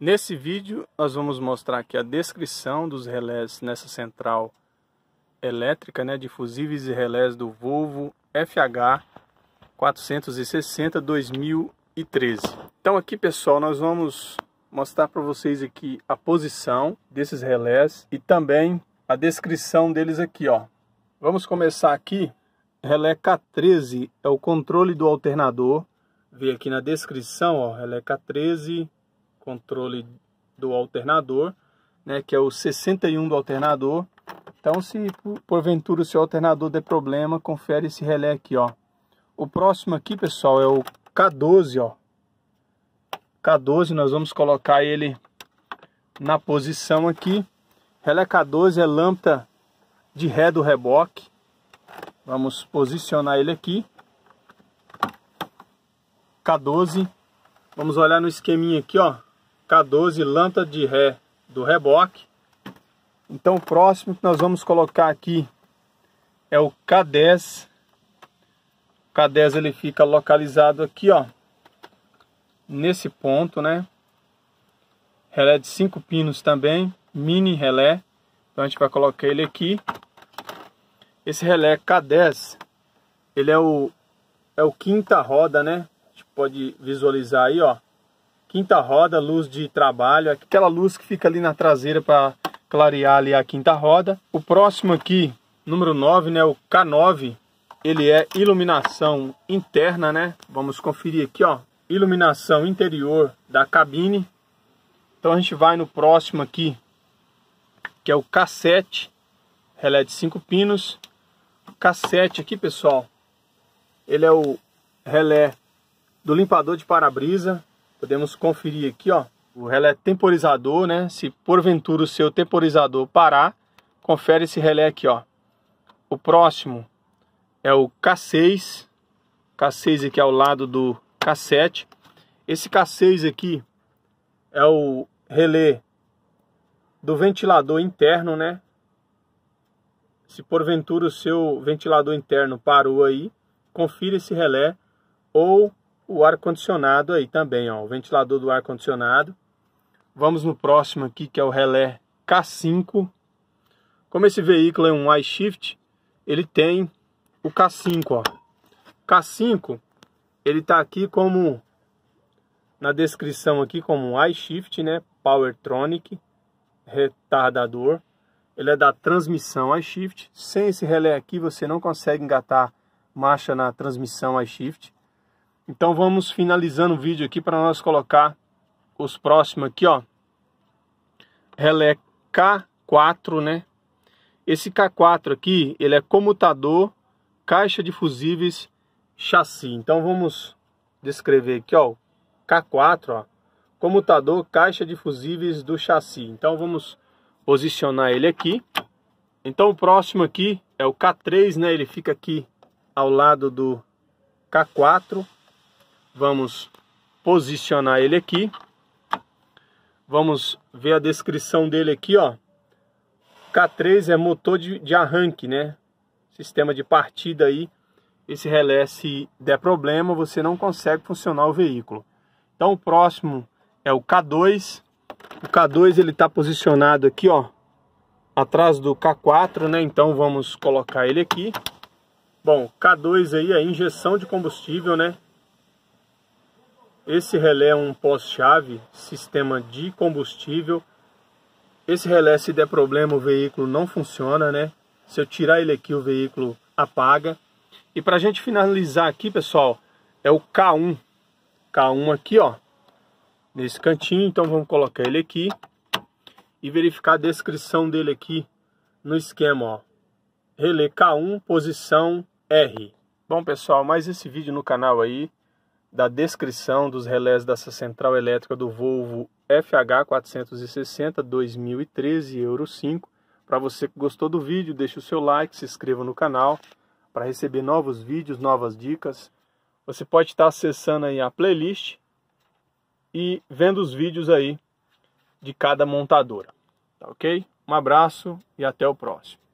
Nesse vídeo, nós vamos mostrar aqui a descrição dos relés nessa central elétrica, né, de fusíveis e relés do Volvo FH 460 2013. Então aqui, pessoal, nós vamos mostrar para vocês aqui a posição desses relés e também a descrição deles aqui, ó. Vamos começar aqui. Relé K13 é o controle do alternador. Vê aqui na descrição, ó, relé K13 controle do alternador, né, que é o 61 do alternador. Então, se porventura o seu alternador der problema, confere esse relé aqui, ó. O próximo aqui, pessoal, é o K12, ó. K12, nós vamos colocar ele na posição aqui. Relé K12 é lâmpada de ré do reboque. Vamos posicionar ele aqui. K12. Vamos olhar no esqueminha aqui, ó. K12 lanta de ré do reboque. Então o próximo que nós vamos colocar aqui é o K10. O K10 ele fica localizado aqui, ó, nesse ponto, né? Relé de 5 pinos também, mini relé. Então a gente vai colocar ele aqui. Esse relé K10, ele é o é o quinta roda, né? A gente pode visualizar aí, ó. Quinta roda, luz de trabalho, aquela luz que fica ali na traseira para clarear ali a quinta roda. O próximo aqui, número 9, né, o K9, ele é iluminação interna, né? Vamos conferir aqui, ó, iluminação interior da cabine. Então a gente vai no próximo aqui, que é o K7, relé de 5 pinos. O K7 aqui, pessoal, ele é o relé do limpador de para-brisa. Podemos conferir aqui, ó, o relé é temporizador, né? Se porventura o seu temporizador parar, confere esse relé aqui, ó. O próximo é o K6. K6 aqui ao lado do K7. Esse K6 aqui é o relé do ventilador interno, né? Se porventura o seu ventilador interno parou aí, confira esse relé ou o ar-condicionado aí também, ó, o ventilador do ar-condicionado. Vamos no próximo aqui, que é o relé K5. Como esse veículo é um iShift, ele tem o K5, ó. K5, ele tá aqui como na descrição aqui como um iShift, né? Powertronic, retardador. Ele é da transmissão iShift. Sem esse relé aqui, você não consegue engatar marcha na transmissão iShift. Então vamos finalizando o vídeo aqui para nós colocar os próximos aqui, ó. Relé K4, né? Esse K4 aqui, ele é comutador, caixa de fusíveis, chassi. Então vamos descrever aqui, ó, K4, ó, comutador, caixa de fusíveis do chassi. Então vamos posicionar ele aqui. Então o próximo aqui é o K3, né? Ele fica aqui ao lado do K4. Vamos posicionar ele aqui. Vamos ver a descrição dele aqui, ó. K3 é motor de, de arranque, né? Sistema de partida aí. Esse relé, se der problema, você não consegue funcionar o veículo. Então o próximo é o K2. O K2 ele está posicionado aqui, ó, atrás do K4, né? Então vamos colocar ele aqui. Bom, K2 aí é injeção de combustível, né? Esse relé é um pós-chave, sistema de combustível. Esse relé, se der problema, o veículo não funciona, né? Se eu tirar ele aqui, o veículo apaga. E para a gente finalizar aqui, pessoal, é o K1. K1 aqui, ó, nesse cantinho. Então vamos colocar ele aqui e verificar a descrição dele aqui no esquema, ó. Relé K1, posição R. Bom, pessoal, mais esse vídeo no canal aí da descrição dos relés dessa central elétrica do Volvo FH460 2013 Euro 5. Para você que gostou do vídeo, deixe o seu like, se inscreva no canal para receber novos vídeos, novas dicas. Você pode estar tá acessando aí a playlist e vendo os vídeos aí de cada montadora, tá OK? Um abraço e até o próximo.